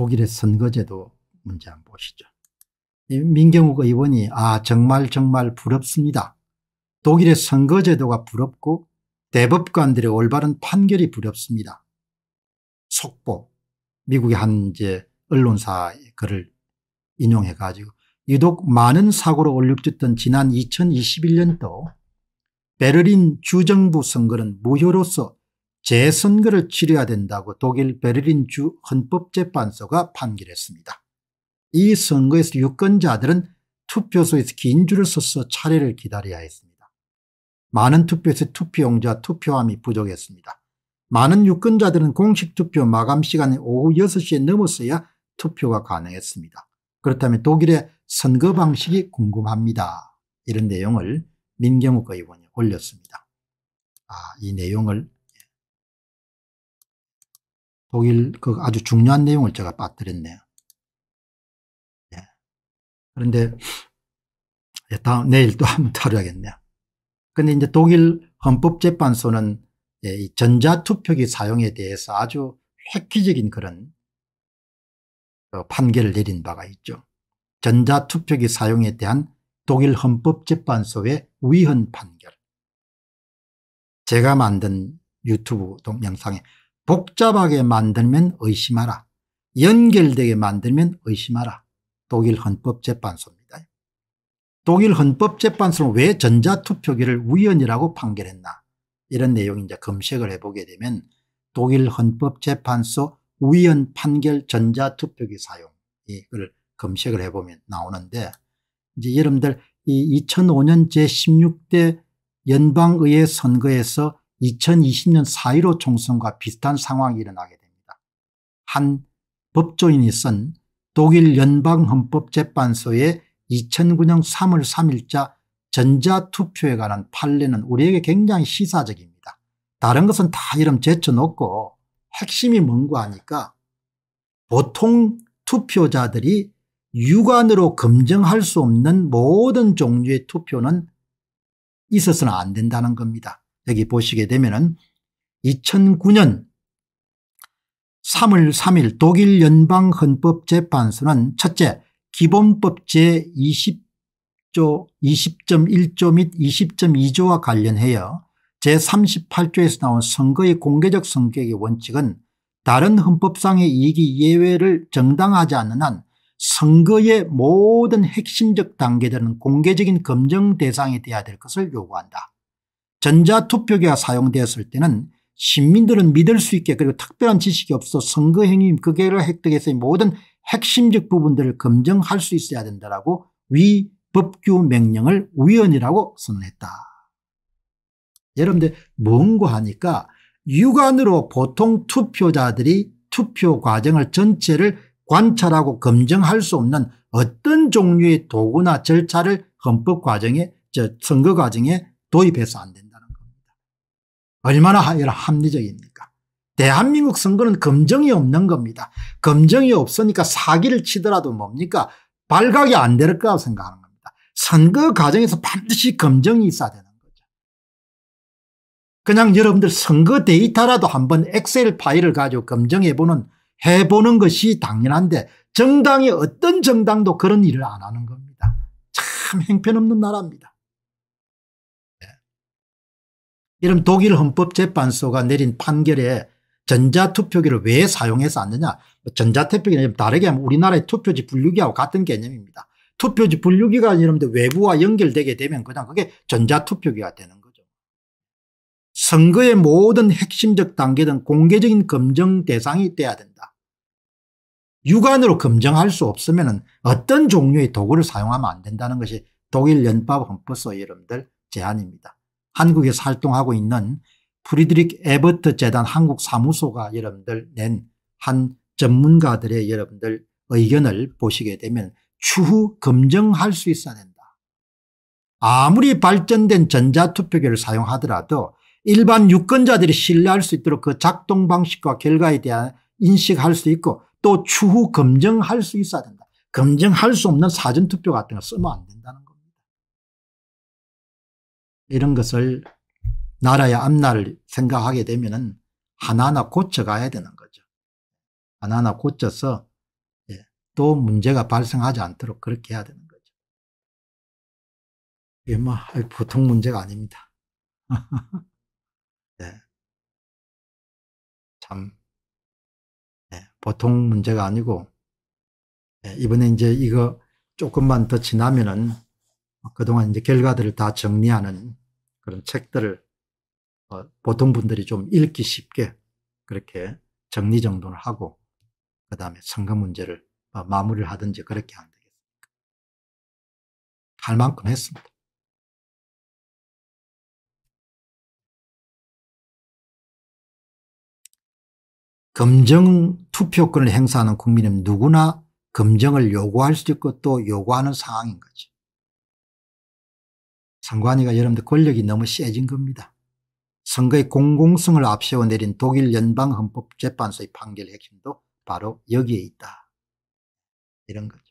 독일의 선거제도 문제 한번 보시죠. 민경욱 의원이 아 정말 정말 부럽습니다. 독일의 선거제도가 부럽고 대법관들의 올바른 판결이 부럽습니다. 속보 미국의 한 이제 언론사의 글을 인용해 가지고 유독 많은 사고로 올육됐던 지난 2021년도 베를린 주정부 선거는 무효로서 재선거를 치려야 된다고 독일 베를린 주 헌법재판소가 판결했습니다. 이 선거에서 유권자들은 투표소에서 긴 줄을 서서 차례를 기다려야 했습니다. 많은 투표에서 투표용자 투표함이 부족했습니다. 많은 유권자들은 공식 투표 마감 시간이 오후 6시에 넘었어야 투표가 가능했습니다. 그렇다면 독일의 선거 방식이 궁금합니다. 이런 내용을 민경욱 의원이 올렸습니다. 아, 이 내용을 독일 그 아주 중요한 내용을 제가 빠뜨렸네요. 네. 그런데 다음 내일 또 한번 다뤄야겠네요. 근데 이제 독일 헌법재판소는 예, 이 전자투표기 사용에 대해서 아주 획기적인 그런 어, 판결을 내린 바가 있죠. 전자투표기 사용에 대한 독일 헌법재판소의 위헌 판결. 제가 만든 유튜브 동영상에 복잡하게 만들면 의심하라. 연결되게 만들면 의심하라. 독일 헌법재판소입니다. 독일 헌법재판소는 왜 전자투표기를 위헌이라고 판결했나 이런 내용 이제 검색을 해보게 되면 독일 헌법재판소 위헌 판결 전자투표기 사용 이걸 예, 검색을 해보면 나오는데 이제 여러분들 이 2005년 제16대 연방의회 선거에서 2020년 4.15 총선과 비슷한 상황이 일어나게 됩니다. 한 법조인이 쓴 독일 연방헌법재판소의 2009년 3월 3일자 전자투표에 관한 판례는 우리에게 굉장히 시사적입니다. 다른 것은 다 이름 제쳐놓고 핵심이 뭔고 하니까 보통 투표자들이 육안으로 검증할 수 없는 모든 종류의 투표는 있어서는 안 된다는 겁니다. 여기 보시게 되면은 2009년 3월 3일 독일 연방헌법재판소는 첫째 기본법 제20조 20.1조 및 20.2조와 관련하여 제38조에서 나온 선거의 공개적 성격의 원칙은 다른 헌법상의 이익이 예외를 정당하지 않는 한 선거의 모든 핵심적 단계들은 공개적인 검증 대상이 되어야 될 것을 요구한다. 전자투표기가 사용되었을 때는 시민들은 믿을 수 있게 그리고 특별한 지식이 없어 선거 행위 그개를 획득해서의 모든 핵심적 부분들을 검증할 수 있어야 된다라고 위 법규 명령을 위헌이라고 선언했다. 여러분들 뭔고 하니까 육안으로 보통 투표자들이 투표 과정을 전체를 관찰하고 검증할 수 없는 어떤 종류의 도구나 절차를 헌법 과정에 저 선거 과정에 도입해서 안 된다. 얼마나 합리적입니까? 대한민국 선거는 검정이 없는 겁니다. 검정이 없으니까 사기를 치더라도 뭡니까? 발각이 안될 거라고 생각하는 겁니다. 선거 과정에서 반드시 검정이 있어야 되는 거죠. 그냥 여러분들 선거 데이터라도 한번 엑셀 파일을 가지고 검정해보는 해보는 것이 당연한데 정당이 어떤 정당도 그런 일을 안 하는 겁니다. 참 행편없는 나라입니다. 이런 독일 헌법재판소가 내린 판결에 전자투표기를 왜 사용해서 안느냐 뭐 전자투표기는 좀 다르게 하면 우리나라의 투표지 분류기하고 같은 개념입니다. 투표지 분류기가 이러면 외부와 연결되게 되면 그냥 그게 전자투표기가 되는 거죠. 선거의 모든 핵심적 단계는 공개적인 검증 대상이 돼야 된다. 육안으로 검증할 수 없으면 어떤 종류의 도구를 사용하면 안 된다는 것이 독일 연방 헌법소 여러분들 제안입니다. 한국에서 활동하고 있는 프리드릭 에버트 재단 한국 사무소가 여러분들 낸 한 전문가들의 여러분들 의견을 보시게 되면 추후 검증할 수 있어야 된다. 아무리 발전된 전자투표기를 사용하더라도 일반 유권자들이 신뢰할 수 있도록 그 작동 방식과 결과에 대한 인식할 수 있고 또 추후 검증할 수 있어야 된다. 검증할 수 없는 사전투표 같은 거 쓰면 안 된다는 거. 이런 것을 나라의 앞날을 생각하게 되면 하나하나 고쳐가야 되는 거죠. 하나하나 고쳐서 예, 또 문제가 발생하지 않도록 그렇게 해야 되는 거죠. 이게 뭐 보통 문제가 아닙니다. 예, 참 예, 보통 문제가 아니고 네, 이번에 이제 이거 조금만 더 지나면은 그동안 이제 결과들을 다 정리하는 그런 책들을 어, 보통 분들이 좀 읽기 쉽게 그렇게 정리정돈을 하고 그 다음에 선거 문제를 어, 마무리를 하든지 그렇게 안 되겠습니까? 할 만큼 했습니다. 검정 투표권을 행사하는 국민은 누구나 검정을 요구할 수 있고 또 요구하는 상황인 거지. 선관위가 여러분들 권력이 너무 세진 겁니다. 선거의 공공성을 앞세워 내린 독일 연방헌법재판소의 판결 핵심도 바로 여기에 있다. 이런 거죠.